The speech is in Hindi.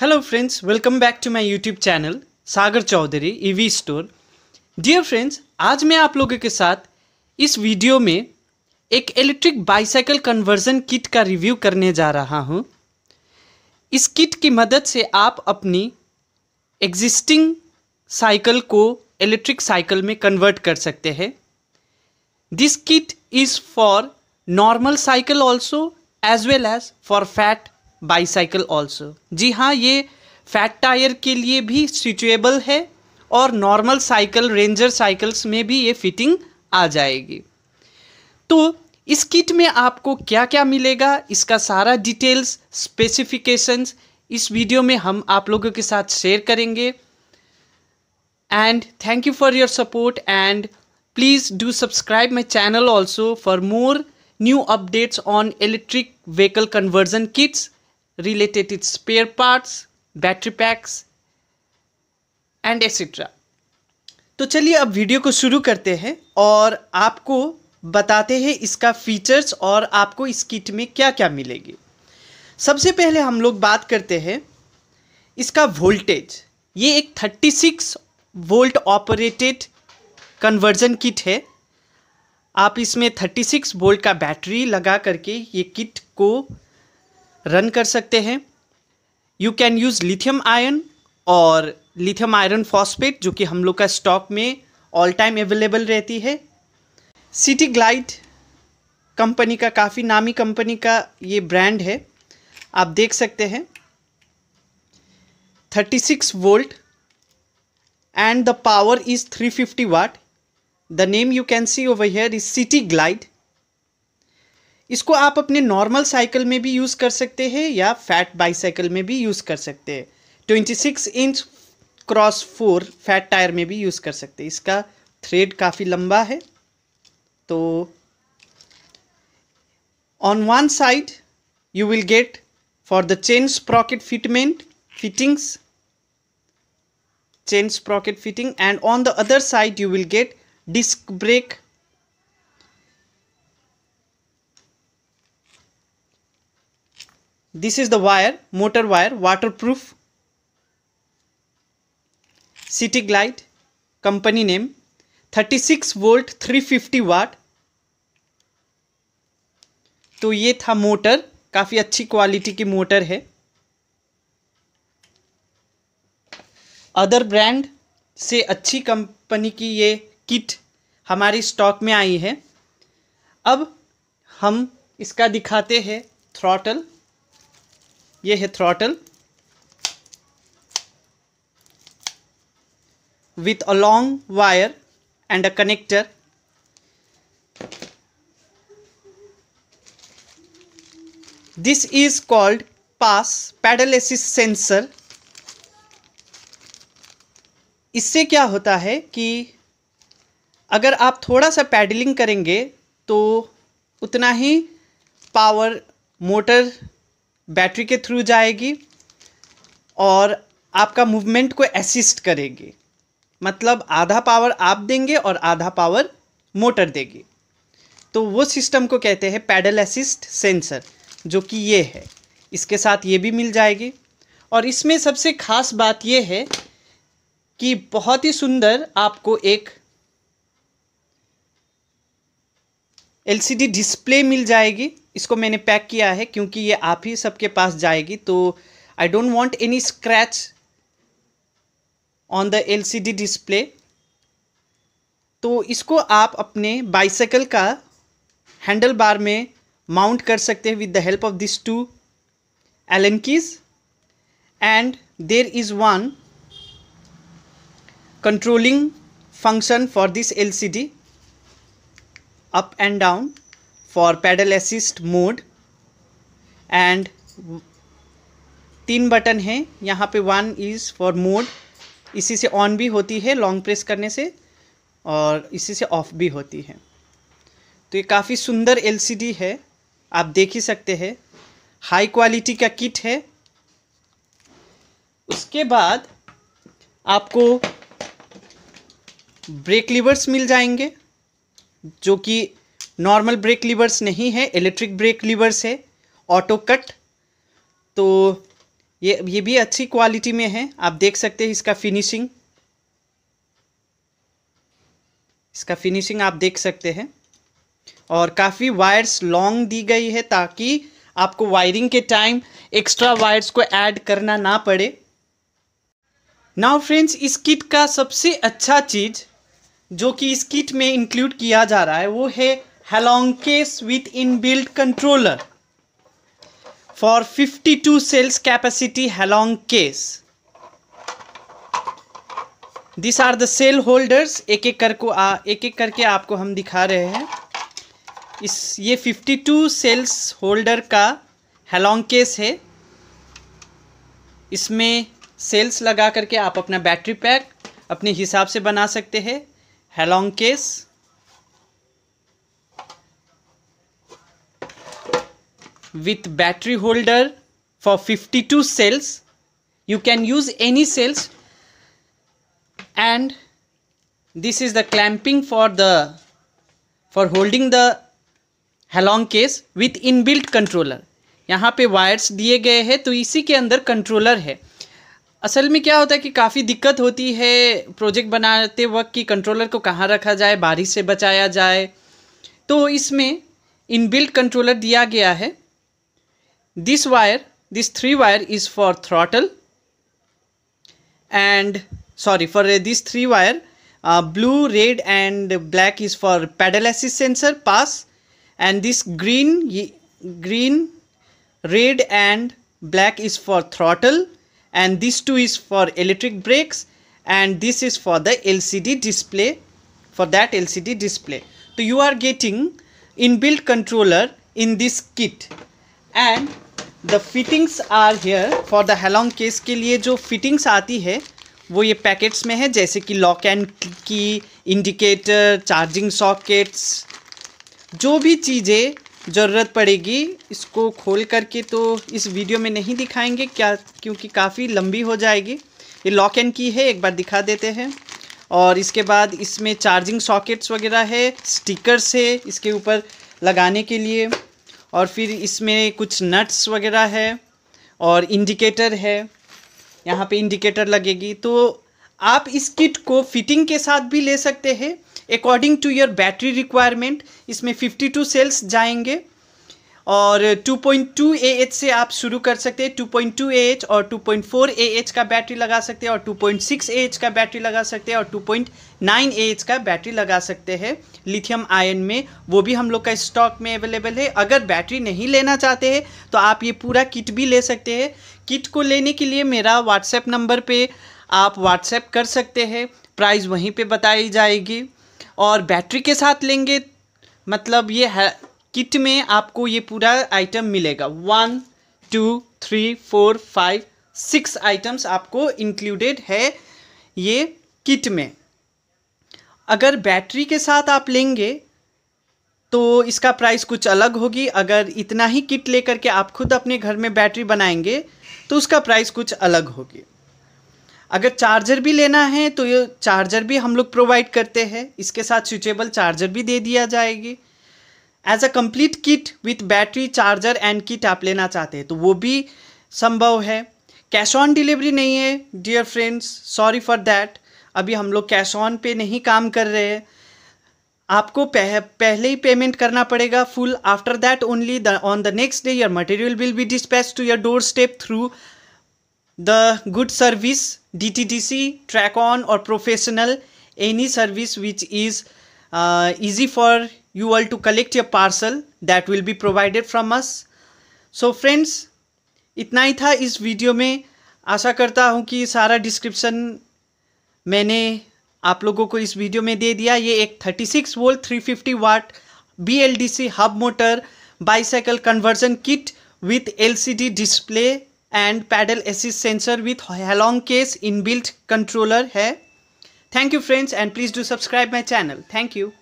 Hello friends welcome back to my YouTube channel Sagar Chaudhary EV store dear friends आज मैं आप लोगों के साथ इस वीडियो में एक इलेक्ट्रिक बाइसाइकिल कन्वर्जन किट का रिव्यू करने जा रहा हूं। इस किट की मदद से आप अपनी एग्जिस्टिंग साइकिल को इलेक्ट्रिक साइकिल में कन्वर्ट कर सकते हैं this kit is for normal cycle also as well as for fat bicycle also जी हाँ ये फैट टायर के लिए भी सिचुएबल है और नॉर्मल साइकिल रेंजर साइकिल्स में भी ये फिटिंग आ जाएगी तो इस किट में आपको क्या क्या मिलेगा इसका सारा डिटेल्स स्पेसिफिकेशंस इस वीडियो में हम आप लोगों के साथ शेयर करेंगे and thank you for your support and please do subscribe my channel also for more new updates on electric vehicle conversion kits related spare parts battery packs and etcetera तो चलिए अब वीडियो को शुरू करते हैं और आपको बताते हैं इसका फीचर्स और आपको इस किट में क्या क्या मिलेगी सबसे पहले हम लोग बात करते हैं इसका वोल्टेज ये एक 36 वोल्ट ऑपरेटेड कन्वर्जन किट है आप इसमें 36 वोल्ट का बैटरी लगा करके ये किट को रन कर सकते हैं you can use lithium ion और लिथियम आयरन फॉस्फेट जो कि हम लोग का स्टॉक में ऑल टाइम अवेलेबल रहती है सिटी ग्लाइड कंपनी का काफ़ी नामी कंपनी का ये ब्रांड है आप देख सकते हैं 36 volt and the power is 350 watt the name you can see over here is city glide इसको आप अपने नॉर्मल साइकिल में भी यूज़ कर सकते हैं या फैट बाईसाइकिल में भी यूज़ कर सकते हैं twenty six inch cross four fat tyre में भी यूज़ कर सकते हैं इसका थ्रेड काफ़ी लंबा है तो on one side you will get for the chain sprocket fitment fittings chain sprocket fitting and on the other side you will get disc brake this is the wire motor wire waterproof city glide company name 36 volt 350 watt तो ये था मोटर काफ़ी अच्छी क्वालिटी की मोटर है अदर ब्रांड से अच्छी कंपनी की ये किट हमारी स्टॉक में आई है अब हम इसका दिखाते हैं थ्रॉटल ये है throttle with a long wire and a connector this is called PAS pedal assist sensor इससे क्या होता है कि अगर आप थोड़ा सा पैडलिंग करेंगे तो उतना ही पावर मोटर बैटरी के थ्रू जाएगी और आपका मूवमेंट को असिस्ट करेगी मतलब आधा पावर आप देंगे और आधा पावर मोटर देगी तो वो सिस्टम को कहते हैं पैडल असिस्ट सेंसर जो कि ये है इसके साथ ये भी मिल जाएगी और इसमें सबसे ख़ास बात ये है कि बहुत ही सुंदर आपको एक एलसीडी डिस्प्ले मिल जाएगी इसको मैंने पैक किया है क्योंकि ये आप ही सबके पास जाएगी तो I don't want any scratch on the LCD display तो इसको आप अपने बाइसाइकिल का हैंडल बार में माउंट कर सकते हैं with the help of this two allen keys and there is one for this L C D up and down for pedal assist mode and तीन बटन हैं यहाँ पे वन इज़ फॉर मोड इसी से ऑन भी होती है लॉन्ग प्रेस करने से और इसी से ऑफ भी होती है तो ये काफ़ी सुंदर एलसीडी है आप देख ही सकते हैं हाई क्वालिटी का किट है उसके बाद आपको ब्रेक लीवर्स मिल जाएंगे जो कि नॉर्मल ब्रेक लीवर्स नहीं है इलेक्ट्रिक ब्रेक लीवर्स है ऑटो कट तो ये ये भी अच्छी क्वालिटी में है आप देख सकते हैं इसका फिनिशिंग इसका फिनिशिंग आप देख सकते हैं और काफ़ी वायर्स लॉन्ग दी गई है ताकि आपको वायरिंग के टाइम एक्स्ट्रा वायर्स को ऐड करना ना पड़े नाउ फ्रेंड्स इस किट का सबसे अच्छा चीज़ जो कि इस किट में इंक्लूड किया जा रहा है वो है Hailong case with in build controller for 52 cells capacity Hailong case this are the cell holders एक एक कर को आ, एक एक करके आपको हम दिखा रहे हैं इस ये 52 सेल्स होल्डर का हेलोंग केस है इसमें सेल्स लगा करके आप अपना बैटरी पैक अपने हिसाब से बना सकते हैं Hailong case with battery holder for 52 cells you can use any cells and this is the clamping for the for holding the Hailong case with inbuilt controller यहाँ पे वायर्स दिए गए हैं तो इसी के अंदर कंट्रोलर है असल में क्या होता है कि काफ़ी दिक्कत होती है प्रोजेक्ट बनाते वक्त कि कंट्रोलर को कहाँ रखा जाए बारिश से बचाया जाए तो इसमें इनबिल्ट कंट्रोलर दिया गया है this wire this three wire is for throttle and sorry for this three wire blue red and black is for pedal assist sensor PAS and this green green red and black is for throttle and this two is for electric brakes and this is for the LCD display for that LCD display. So you are getting inbuilt controller in this kit and the fittings are here for the halong case ke liye jo fittings aati hai वो ये पैकेट्स में है जैसे कि lock and key indicator charging sockets जो भी चीज़ें ज़रूरत पड़ेगी इसको खोल करके तो इस वीडियो में नहीं दिखाएंगे क्या क्योंकि काफ़ी लंबी हो जाएगी ये लॉक एंड की है एक बार दिखा देते हैं और इसके बाद इसमें चार्जिंग सॉकेट्स वगैरह है स्टिकर्स है इसके ऊपर लगाने के लिए और फिर इसमें कुछ नट्स वगैरह है और इंडिकेटर है यहाँ पे इंडिकेटर लगेगी तो आप इस किट को फिटिंग के साथ भी ले सकते हैं according to your battery requirement इसमें 52 सेल्स जाएंगे और 2.2 पॉइंट से आप शुरू कर सकते हैं 2.2 पॉइंट और 2.4 पॉइंट का बैटरी लगा सकते हैं और 2.6 पॉइंट का बैटरी लगा सकते हैं और 2.9 पॉइंट का बैटरी लगा सकते हैं लिथियम आयन में वो भी हम लोग का स्टॉक में अवेलेबल है अगर बैटरी नहीं लेना चाहते हैं तो आप ये पूरा किट भी ले सकते हैं किट को लेने के लिए मेरा व्हाट्सएप नंबर पर आप व्हाट्सएप कर सकते हैं प्राइस वहीं पे बताई जाएगी और बैटरी के साथ लेंगे मतलब ये है किट में आपको ये पूरा आइटम मिलेगा one two three four five six items आपको इंक्लूडेड है ये किट में अगर बैटरी के साथ आप लेंगे तो इसका प्राइस कुछ अलग होगी अगर इतना ही किट लेकर के आप खुद अपने घर में बैटरी बनाएंगे तो उसका प्राइस कुछ अलग होगी अगर चार्जर भी लेना है तो ये चार्जर भी हम लोग प्रोवाइड करते हैं इसके साथ स्विचेबल चार्जर भी दे दिया जाएगी as a complete kit with battery charger and kit आप लेना चाहते हैं तो वो भी संभव है कैश ऑन डिलीवरी नहीं है dear friends sorry for that अभी हम लोग कैश ऑन पे नहीं काम कर रहे हैं आपको पह, पहले ही पेमेंट करना पड़ेगा full after that only on the next day your material will be dispatch to your door step through the good service D T T C Trackon और professional any service which is easy for you all to collect your parcel that will be provided from us so friends इतना ही था इस वीडियो में आशा करता हूँ कि सारा डिस्क्रिप्शन मैंने आप लोगों को इस वीडियो में दे दिया ये एक thirty six volt three fifty watt B hub motor bicycle conversion kit with L C D display and pedal assist sensor with Hailong case inbuilt controller है thank you friends and please do subscribe my channel thank you